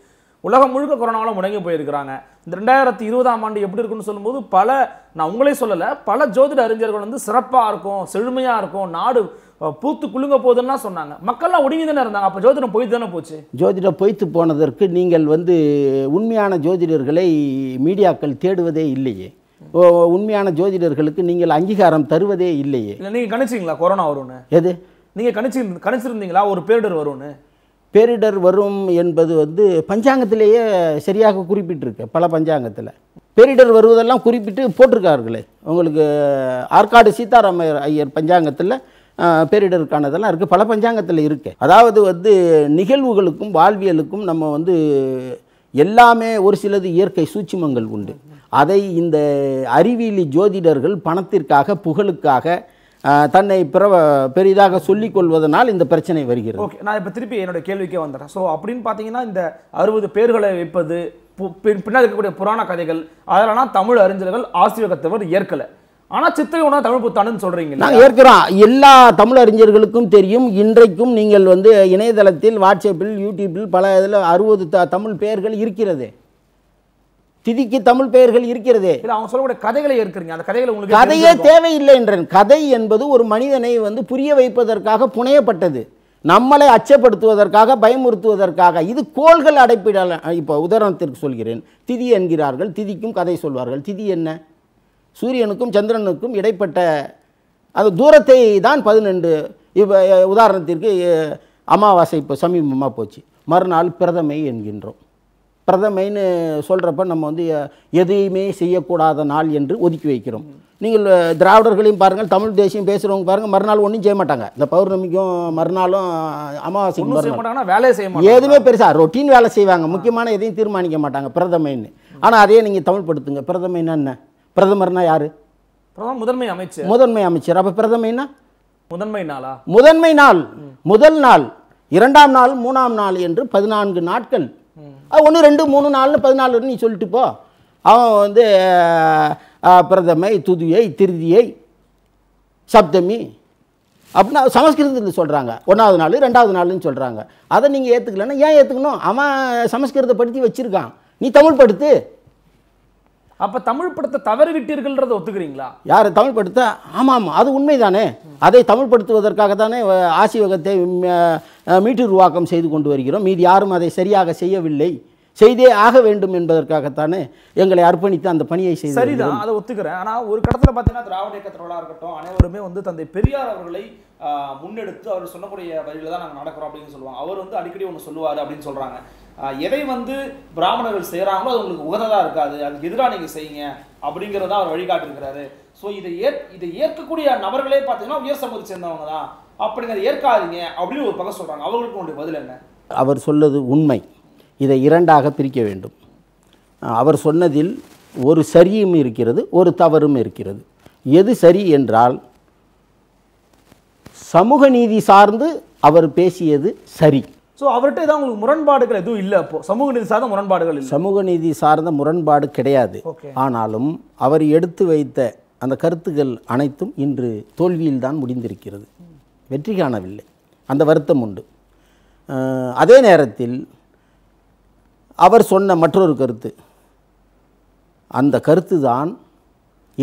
உலகம் முழுக்க கொரோனாவில் முடங்கி போயிருக்கிறாங்க இந்த ரெண்டாயிரத்தி இருபதாம் ஆண்டு எப்படி இருக்குன்னு சொல்லும்போது பல நான் உங்களே சொல்லலை பல ஜோதிட அறிஞர்கள் வந்து சிறப்பாக இருக்கும் செழுமையாக இருக்கும் நாடு பூத்து குலுங்க போகுதுன்னா சொன்னாங்க மக்கள்லாம் ஒடுங்கி தானே இருந்தாங்க அப்போ ஜோதிடம் போய்த்து தானே போச்சு ஜோதிடம் பொய்த்து போனதற்கு நீங்கள் வந்து உண்மையான ஜோதிடர்களை மீடியாக்கள் தேடுவதே இல்லையே உண்மையான ஜோதிடர்களுக்கு நீங்கள் அங்கீகாரம் தருவதே இல்லையே இல்லை நீங்கள் கணிச்சிங்களா கொரோனா வரும்னு எது நீங்கள் கணிச்சி கணிச்சிருந்தீங்களா ஒரு பேரிடர் வரும்னு பேரிடர் வரும் என்பது வந்து பஞ்சாங்கத்திலேயே சரியாக குறிப்பிட்டிருக்கு பல பஞ்சாங்கத்தில் பேரிடர் வருவதெல்லாம் குறிப்பிட்டு போட்டிருக்கார்களே உங்களுக்கு ஆற்காடு சீதாராம ஐயர் பஞ்சாங்கத்தில் பேரிடருக்கானதெல்லாம் இருக்குது பல பஞ்சாங்கத்தில் இருக்குது அதாவது வந்து நிகழ்வுகளுக்கும் வாழ்வியலுக்கும் நம்ம வந்து எல்லாமே ஒரு சிலது இயற்கை சூட்சிமங்கள் உண்டு அதை இந்த அறிவியலி ஜோதிடர்கள் பணத்திற்காக புகழுக்காக தன்னை பிற பெரிதாக சொல்லிக் கொள்வதனால் இந்த பிரச்சனை வருகிறது ஓகே நான் இப்போ திருப்பி என்னோட கேள்விக்கே வந்துடுறேன் ஸோ அப்படின்னு பார்த்தீங்கன்னா இந்த அறுபது பேர்களை வைப்பது பின்னாடி இருக்கக்கூடிய புராண கதைகள் அதெல்லாம் தமிழ் அறிஞர்கள் ஆசீர்வகத்தவர் ஏற்கலை ஆனால் சித்திரை உணவு தமிழ் புத்தாண்டுன்னு சொல்கிறீங்க நாங்கள் ஏற்கிறோம் எல்லா தமிழ் அறிஞர்களுக்கும் தெரியும் இன்றைக்கும் நீங்கள் வந்து இணையதளத்தில் வாட்ஸ்அப்பில் யூடியூப்பில் பல இதில் அறுபது த தமிழ் பெயர்கள் இருக்கிறது திதிக்கு தமிழ் பெயர்கள் இருக்கிறது இல்லை அவங்க சொல்லக்கூடிய கதைகளை இருக்கிறீங்க அந்த கதைகளை உங்களுக்கு கதையே தேவையில்லை என்றேன் கதை என்பது ஒரு மனிதனை வந்து புரிய வைப்பதற்காக புனையப்பட்டது நம்மளை அச்சப்படுத்துவதற்காக பயமுறுத்துவதற்காக இது கோள்கள் அடைப்பிடல இப்போ உதாரணத்திற்கு சொல்கிறேன் திதி என்கிறார்கள் திதிக்கும் கதை சொல்வார்கள் திதி என்ன சூரியனுக்கும் சந்திரனுக்கும் இடைப்பட்ட அது தூரத்தை தான் பதினெண்டு இப்போ உதாரணத்திற்கு அமாவாசை இப்போ சமீபமாக போச்சு மறுநாள் பிரதமை என்கின்றோம் பிரதமைன்னு சொல்கிறப்ப நம்ம வந்து எதையுமே செய்யக்கூடாத நாள் என்று ஒதுக்கி வைக்கிறோம் நீங்கள் திராவிடர்களையும் பாருங்கள் தமிழ் தேசியம் பேசுகிறவங்க பாருங்கள் மறுநாள் ஒன்றும் செய்ய மாட்டாங்க இந்த பௌர்ணமிக்கும் மறுநாளும் அமாவாசைக்கும் வேலை செய்ய எதுவுமே பெருசாக ரொட்டீன் வேலை செய்வாங்க முக்கியமான எதையும் தீர்மானிக்க மாட்டாங்க பிரதமைன்னு ஆனால் அதையே நீங்கள் தமிழ்படுத்துங்க பிரதமைன்னா என்ன பிரதமர்னா யார் முதன்மை அமைச்சர் முதன்மை அமைச்சர் அப்போ பிரதமைனா முதன்மை நாளா முதன்மை நாள் முதல் நாள் இரண்டாம் நாள் மூணாம் நாள் என்று பதினான்கு நாட்கள் அது ஒன்று ரெண்டு மூணு நாலு பதினாலுன்னு நீ சொல்லிட்டு போ அவன் வந்து பிரதமை துதியை திருதியை சப்தமி அப்படின்னா சமஸ்கிருதத்தில் சொல்கிறாங்க ஒன்றாவது நாள் ரெண்டாவது நாள்னு சொல்கிறாங்க அதை நீங்கள் ஏற்றுக்கலன்னா ஏன் ஏற்றுக்கணும் அவன் சமஸ்கிருதப்படுத்தி படுத்தி வச்சுருக்கான் நீ தமிழ் படுத்து அப்போ தமிழ் படத்தை தவறு விட்டீர்கள்ன்றத ஒத்துக்கிறீங்களா யார் தமிழ் படத்தை ஆமாம் அது உண்மைதானே அதை தமிழ்படுத்துவதற்காக தானே ஆசிவகத்தை உருவாக்கம் செய்து கொண்டு வருகிறோம் மீது யாரும் அதை சரியாக செய்யவில்லை செய்தே ஆக வேண்டும் என்பதற்காகத்தானே எங்களை அர்ப்பணித்து அந்த பணியை செய்து சரிதான் அதை ஒத்துக்கிறேன் ஆனால் ஒரு கடத்தில் பார்த்தீங்கன்னா திராவிட இயக்கத்தினர்களாக இருக்கட்டும் அனைவருமே வந்து தந்தை பெரியார் அவர்களை முன்னெடுத்து அவர் சொல்லக்கூடிய வழியில் தான் நாங்கள் நடக்கிறோம் அப்படின்னு சொல்லுவாங்க அவர் வந்து அடிக்கடி ஒன்று சொல்லுவார் அப்படின்னு சொல்கிறாங்க எதை வந்து பிராமணர்கள் செய்கிறாங்களோ அது உங்களுக்கு உகந்ததாக இருக்காது அதுக்கு எதிராக நீங்கள் செய்யுங்க அப்படிங்கிறத அவர் வழிகாட்டிருக்கிறாரு ஸோ இதை ஏற் இதை ஏற்கக்கூடிய நபர்களே பார்த்தீங்கன்னா உயர் சமூகத்தை சேர்ந்தவங்க தான் அப்படிங்கிறத ஏற்காதீங்க அப்படின்னு ஒரு பக்கம் சொல்கிறாங்க அவர்களுக்கு உங்களுடைய பதில் என்ன அவர் சொல்வது உண்மை இதை இரண்டாக பிரிக்க வேண்டும் அவர் சொன்னதில் ஒரு சரியும் இருக்கிறது ஒரு தவறும் இருக்கிறது எது சரி என்றால் சமூக நீதி சார்ந்து அவர் பேசியது சரி ஸோ அவர்கிட்ட தான் உங்களுக்கு முரண்பாடுகள் எதுவும் இல்லை அப்போ சமூக நீதி சார்ந்த முரண்பாடுகள் சமூக நீதி சார்ந்த முரண்பாடு கிடையாது ஆனாலும் அவர் எடுத்து வைத்த அந்த கருத்துக்கள் அனைத்தும் இன்று தோல்வியில் தான் முடிந்திருக்கிறது வெற்றி காணவில்லை அந்த வருத்தம் உண்டு அதே நேரத்தில் அவர் சொன்ன மற்றொரு கருத்து அந்த கருத்து தான்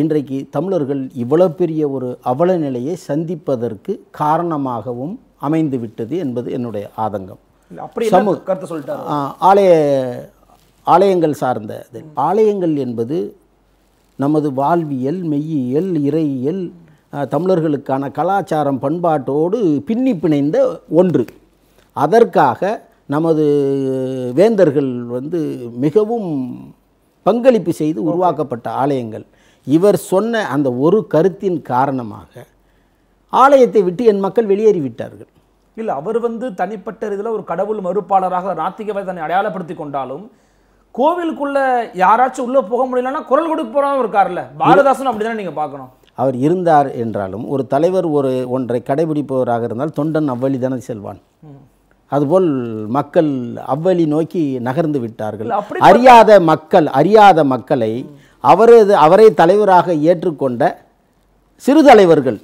இன்றைக்கு தமிழர்கள் இவ்வளோ பெரிய ஒரு அவல நிலையை சந்திப்பதற்கு காரணமாகவும் அமைந்து விட்டது என்பது என்னுடைய ஆதங்கம் அப்படி சமூக கருத்து சொல்லிட்டார் ஆலய ஆலயங்கள் சார்ந்த ஆலயங்கள் என்பது நமது வாழ்வியல் மெய்யியல் இறையியல் தமிழர்களுக்கான கலாச்சாரம் பண்பாட்டோடு பின்னி பிணைந்த ஒன்று அதற்காக நமது வேந்தர்கள் வந்து மிகவும் பங்களிப்பு செய்து உருவாக்கப்பட்ட ஆலயங்கள் இவர் சொன்ன அந்த ஒரு கருத்தின் காரணமாக ஆலயத்தை விட்டு என் மக்கள் வெளியேறிவிட்டார்கள் இல்லை அவர் வந்து தனிப்பட்ட இதில் ஒரு கடவுள் மறுப்பாளராக நாத்திகவை தன்னை அடையாளப்படுத்தி கொண்டாலும் கோவிலுக்குள்ள யாராச்சும் உள்ளே போக முடியலன்னா குரல் கொடுக்க போகிறவங்க இருக்கார்ல பாரதாசன் அப்படிதானே நீங்கள் பார்க்கணும் அவர் இருந்தார் என்றாலும் ஒரு தலைவர் ஒரு ஒன்றை கடைபிடிப்பவராக இருந்தால் தொண்டன் அவ்வழி தானே செல்வான் அதுபோல் மக்கள் அவ்வழி நோக்கி நகர்ந்து விட்டார்கள் அறியாத மக்கள் அறியாத மக்களை அவரது அவரை தலைவராக ஏற்றுக்கொண்ட சிறு தலைவர்கள்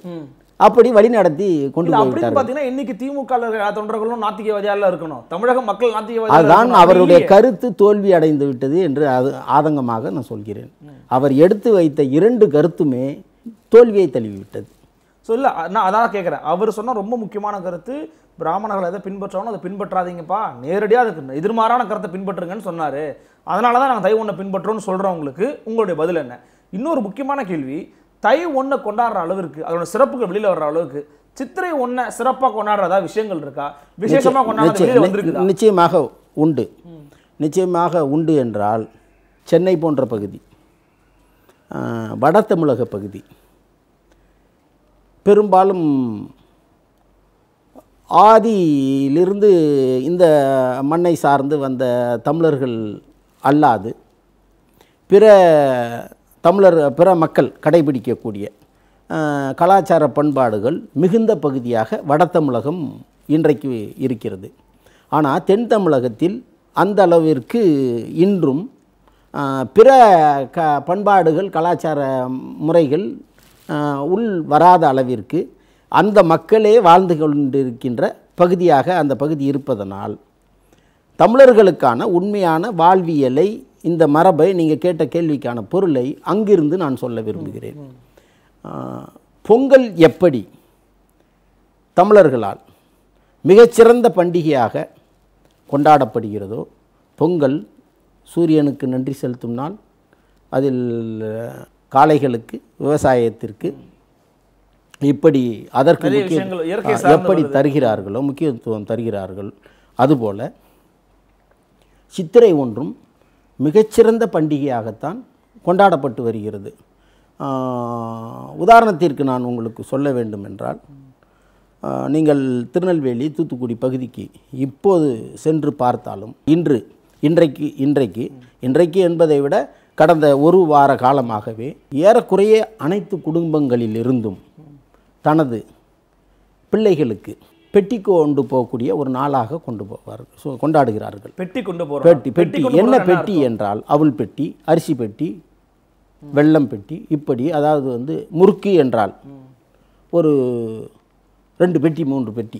அப்படி வழி நடத்தி கொண்டு அப்படின்னு பார்த்தீங்கன்னா இன்னைக்கு திமுக தொண்டர்களும் நாத்திகவாதியால இருக்கணும் தமிழக மக்கள் அதுதான் அவருடைய கருத்து தோல்வி அடைந்து விட்டது என்று அது ஆதங்கமாக நான் சொல்கிறேன் அவர் எடுத்து வைத்த இரண்டு கருத்துமே தோல்வியை தழுவிவிட்டது ஸோ இல்லை நான் அதான் கேட்குறேன் அவர் சொன்னால் ரொம்ப முக்கியமான கருத்து பிராமணர்கள் எதை பின்பற்றாலும் அதை பின்பற்றாதீங்கப்பா நேரடியாக அதுக்கு எதிர்மாறான கருத்தை பின்பற்றுங்கன்னு சொன்னார் அதனால தான் நாங்கள் தை ஒன்றை பின்பற்றோன்னு சொல்கிறோம் உங்களுக்கு உங்களுடைய பதில் என்ன இன்னொரு முக்கியமான கேள்வி தை ஒன்றை கொண்டாடுற அளவுக்கு அதோட சிறப்புகள் வெளியில் வர்ற அளவுக்கு சித்திரை ஒன்றை சிறப்பாக கொண்டாடுறதா விஷயங்கள் இருக்கா விசேஷமாக கொண்டாடுறது நிச்சயமாக உண்டு நிச்சயமாக உண்டு என்றால் சென்னை போன்ற பகுதி வட தமிழக பகுதி பெரும்பாலும் ஆதியிலிருந்து இந்த மண்ணை சார்ந்து வந்த தமிழர்கள் அல்லாது பிற தமிழர் பிற மக்கள் கடைபிடிக்கக்கூடிய கலாச்சார பண்பாடுகள் மிகுந்த பகுதியாக வட தமிழகம் இன்றைக்கு இருக்கிறது ஆனால் தென் தமிழகத்தில் அந்த அளவிற்கு இன்றும் பிற க பண்பாடுகள் கலாச்சார முறைகள் உள் வராத அளவிற்கு அந்த மக்களே வாழ்ந்து கொண்டிருக்கின்ற பகுதியாக அந்த பகுதி இருப்பதனால் தமிழர்களுக்கான உண்மையான வாழ்வியலை இந்த மரபை நீங்கள் கேட்ட கேள்விக்கான பொருளை அங்கிருந்து நான் சொல்ல விரும்புகிறேன் பொங்கல் எப்படி தமிழர்களால் மிகச்சிறந்த பண்டிகையாக கொண்டாடப்படுகிறதோ பொங்கல் சூரியனுக்கு நன்றி செலுத்தும் நாள் அதில் காளைகளுக்கு விவசாயத்திற்கு இப்படி அதற்கு முக்கிய எப்படி தருகிறார்களோ முக்கியத்துவம் தருகிறார்கள் அதுபோல் சித்திரை ஒன்றும் மிகச்சிறந்த பண்டிகையாகத்தான் கொண்டாடப்பட்டு வருகிறது உதாரணத்திற்கு நான் உங்களுக்கு சொல்ல வேண்டும் என்றால் நீங்கள் திருநெல்வேலி தூத்துக்குடி பகுதிக்கு இப்போது சென்று பார்த்தாலும் இன்று இன்றைக்கு இன்றைக்கு இன்றைக்கு என்பதை விட கடந்த ஒரு வார காலமாகவே ஏறக்குறைய அனைத்து குடும்பங்களிலிருந்தும் தனது பிள்ளைகளுக்கு பெட்டிக்கு கொண்டு போகக்கூடிய ஒரு நாளாக கொண்டு போவார்கள் கொண்டாடுகிறார்கள் பெட்டி கொண்டு போகிற பெட்டி பெட்டி என்ன பெட்டி என்றால் அவுள் பெட்டி அரிசி பெட்டி வெள்ளம் பெட்டி இப்படி அதாவது வந்து முறுக்கு என்றால் ஒரு ரெண்டு பெட்டி மூன்று பெட்டி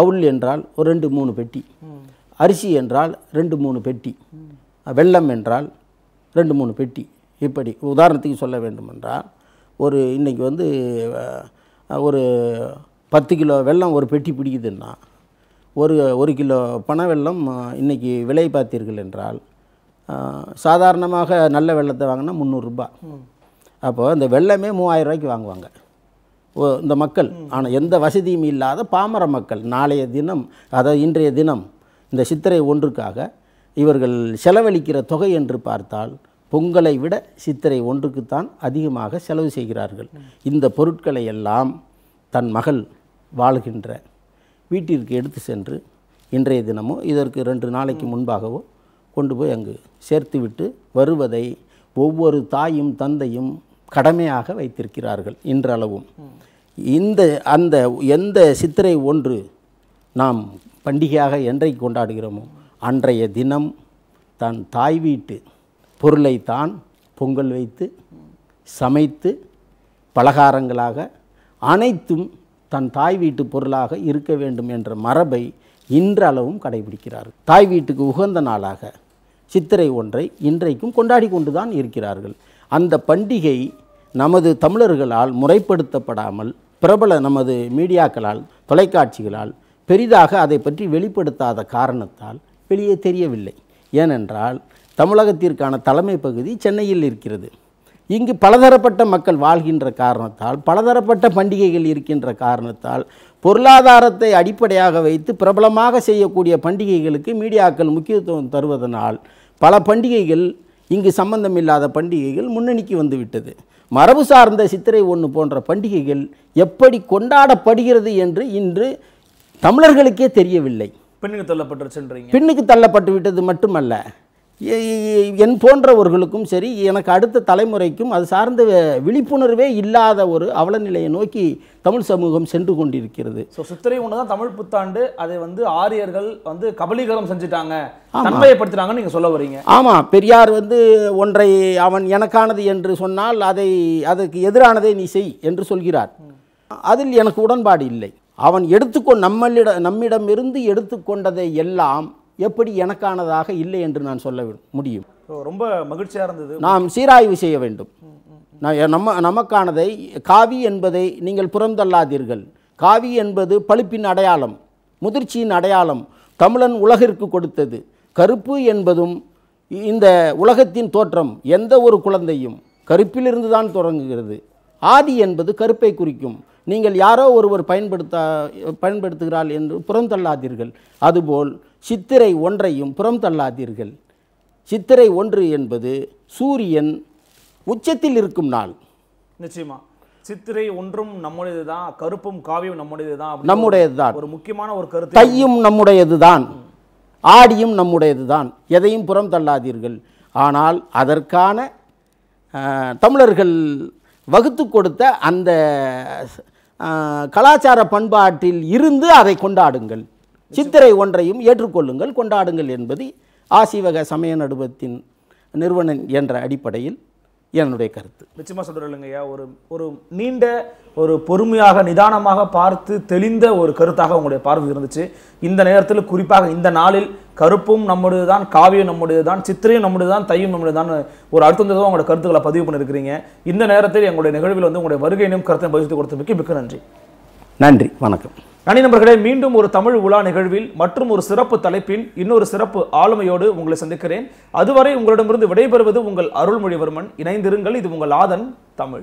அவுள் என்றால் ஒரு ரெண்டு மூணு பெட்டி அரிசி என்றால் ரெண்டு மூணு பெட்டி வெள்ளம் என்றால் ரெண்டு மூணு பெட்டி இப்படி உதாரணத்துக்கு சொல்ல வேண்டுமென்றால் ஒரு இன்றைக்கி வந்து ஒரு பத்து கிலோ வெள்ளம் ஒரு பெட்டி பிடிக்குதுன்னா ஒரு ஒரு கிலோ பனை வெள்ளம் இன்றைக்கி விலை பார்த்தீர்கள் என்றால் சாதாரணமாக நல்ல வெள்ளத்தை வாங்கினா முந்நூறுரூபா அப்போது அந்த வெள்ளமே மூவாயிரம் ரூபாய்க்கு வாங்குவாங்க இந்த மக்கள் ஆனால் எந்த வசதியும் இல்லாத பாமர மக்கள் நாளைய தினம் அதாவது இன்றைய தினம் இந்த சித்திரை ஒன்றுக்காக இவர்கள் செலவழிக்கிற தொகை என்று பார்த்தால் பொங்கலை விட சித்திரை ஒன்றுக்குத்தான் அதிகமாக செலவு செய்கிறார்கள் இந்த பொருட்களை எல்லாம் தன் மகள் வாழ்கின்ற வீட்டிற்கு எடுத்து சென்று இன்றைய தினமோ இதற்கு ரெண்டு நாளைக்கு முன்பாகவோ கொண்டு போய் அங்கு சேர்த்துவிட்டு வருவதை ஒவ்வொரு தாயும் தந்தையும் கடமையாக வைத்திருக்கிறார்கள் இன்றளவும் இந்த அந்த எந்த சித்திரை ஒன்று நாம் பண்டிகையாக என்றைக்கு கொண்டாடுகிறோமோ அன்றைய தினம் தன் தாய் வீட்டு பொருளை தான் பொங்கல் வைத்து சமைத்து பலகாரங்களாக அனைத்தும் தன் தாய் வீட்டு பொருளாக இருக்க வேண்டும் என்ற மரபை இன்றளவும் கடைபிடிக்கிறார் தாய் வீட்டுக்கு உகந்த நாளாக சித்திரை ஒன்றை இன்றைக்கும் கொண்டாடி கொண்டுதான் இருக்கிறார்கள் அந்த பண்டிகை நமது தமிழர்களால் முறைப்படுத்தப்படாமல் பிரபல நமது மீடியாக்களால் தொலைக்காட்சிகளால் பெரிதாக அதை பற்றி வெளிப்படுத்தாத காரணத்தால் வெளியே தெரியவில்லை ஏனென்றால் தமிழகத்திற்கான தலைமை பகுதி சென்னையில் இருக்கிறது இங்கு பலதரப்பட்ட மக்கள் வாழ்கின்ற காரணத்தால் பலதரப்பட்ட பண்டிகைகள் இருக்கின்ற காரணத்தால் பொருளாதாரத்தை அடிப்படையாக வைத்து பிரபலமாக செய்யக்கூடிய பண்டிகைகளுக்கு மீடியாக்கள் முக்கியத்துவம் தருவதனால் பல பண்டிகைகள் இங்கு சம்பந்தம் இல்லாத பண்டிகைகள் முன்னணிக்கு வந்துவிட்டது மரபு சார்ந்த சித்திரை ஒன்று போன்ற பண்டிகைகள் எப்படி கொண்டாடப்படுகிறது என்று இன்று தமிழர்களுக்கே தெரியவில்லை பெண்ணுக்கு சென்றீங்க பெண்ணுக்கு தள்ளப்பட்டு விட்டது மட்டுமல்ல என் போன்றவர்களுக்கும் சரி எனக்கு அடுத்த தலைமுறைக்கும் அது சார்ந்த விழிப்புணர்வே இல்லாத ஒரு அவலநிலையை நோக்கி தமிழ் சமூகம் சென்று கொண்டிருக்கிறது ஸோ சித்திரை ஒன்று தான் தமிழ் புத்தாண்டு அதை வந்து ஆரியர்கள் வந்து கபலீகரம் செஞ்சுட்டாங்க தன்மையப்படுத்தினாங்கன்னு நீங்கள் சொல்ல வரீங்க ஆமாம் பெரியார் வந்து ஒன்றை அவன் எனக்கானது என்று சொன்னால் அதை அதுக்கு எதிரானதை நீ செய் என்று சொல்கிறார் அதில் எனக்கு உடன்பாடு இல்லை அவன் எடுத்துக்கொ நம்மளிட நம்மிடமிருந்து எடுத்துக்கொண்டதை எல்லாம் எப்படி எனக்கானதாக இல்லை என்று நான் சொல்ல முடியும் ரொம்ப மகிழ்ச்சியாக இருந்தது நாம் சீராய்வு செய்ய வேண்டும் நம்ம நமக்கானதை காவி என்பதை நீங்கள் புறந்தள்ளாதீர்கள் காவி என்பது பழுப்பின் அடையாளம் முதிர்ச்சியின் அடையாளம் தமிழன் உலகிற்கு கொடுத்தது கருப்பு என்பதும் இந்த உலகத்தின் தோற்றம் எந்த ஒரு குழந்தையும் கருப்பிலிருந்து தான் தொடங்குகிறது ஆதி என்பது கருப்பை குறிக்கும் நீங்கள் யாரோ ஒருவர் பயன்படுத்த பயன்படுத்துகிறாள் என்று புறந்தள்ளாதீர்கள் அதுபோல் சித்திரை ஒன்றையும் புறம் தள்ளாதீர்கள் சித்திரை ஒன்று என்பது சூரியன் உச்சத்தில் இருக்கும் நாள் நிச்சயமா சித்திரை ஒன்றும் நம்முடையது தான் கருப்பும் காவியும் நம்முடையது தான் நம்முடையது தான் ஒரு முக்கியமான ஒரு கருத்து தையும் நம்முடையது தான் ஆடியும் நம்முடையது தான் எதையும் புறம் தள்ளாதீர்கள் ஆனால் அதற்கான தமிழர்கள் வகுத்து கொடுத்த அந்த கலாச்சார பண்பாட்டில் இருந்து அதை கொண்டாடுங்கள் சித்திரை ஒன்றையும் ஏற்றுக்கொள்ளுங்கள் கொண்டாடுங்கள் என்பது ஆசிவக சமய நடுவத்தின் நிறுவனம் என்ற அடிப்படையில் என்னுடைய கருத்து நிச்சயமாக சொல்கிறேன் ஒரு ஒரு நீண்ட ஒரு பொறுமையாக நிதானமாக பார்த்து தெளிந்த ஒரு கருத்தாக உங்களுடைய பார்வை இருந்துச்சு இந்த நேரத்தில் குறிப்பாக இந்த நாளில் கருப்பும் நம்முடையது தான் காவியம் நம்முடையது தான் சித்திரையும் நம்முடைய தான் தையும் நம்முடைய தான் ஒரு தான் உங்களோட கருத்துக்களை பதிவு பண்ணியிருக்கிறீங்க இந்த நேரத்தில் எங்களுடைய நிகழ்வில் வந்து உங்களுடைய வருகையினும் கருத்தை பதிவு மிக்க மிக்க நன்றி நன்றி வணக்கம் அணி நண்பர்களே மீண்டும் ஒரு தமிழ் உலா நிகழ்வில் மற்றும் ஒரு சிறப்பு தலைப்பில் இன்னொரு சிறப்பு ஆளுமையோடு உங்களை சந்திக்கிறேன் அதுவரை உங்களிடமிருந்து விடைபெறுவது உங்கள் அருள்மொழிவர்மன் இணைந்திருங்கள் இது உங்கள் ஆதன் தமிழ்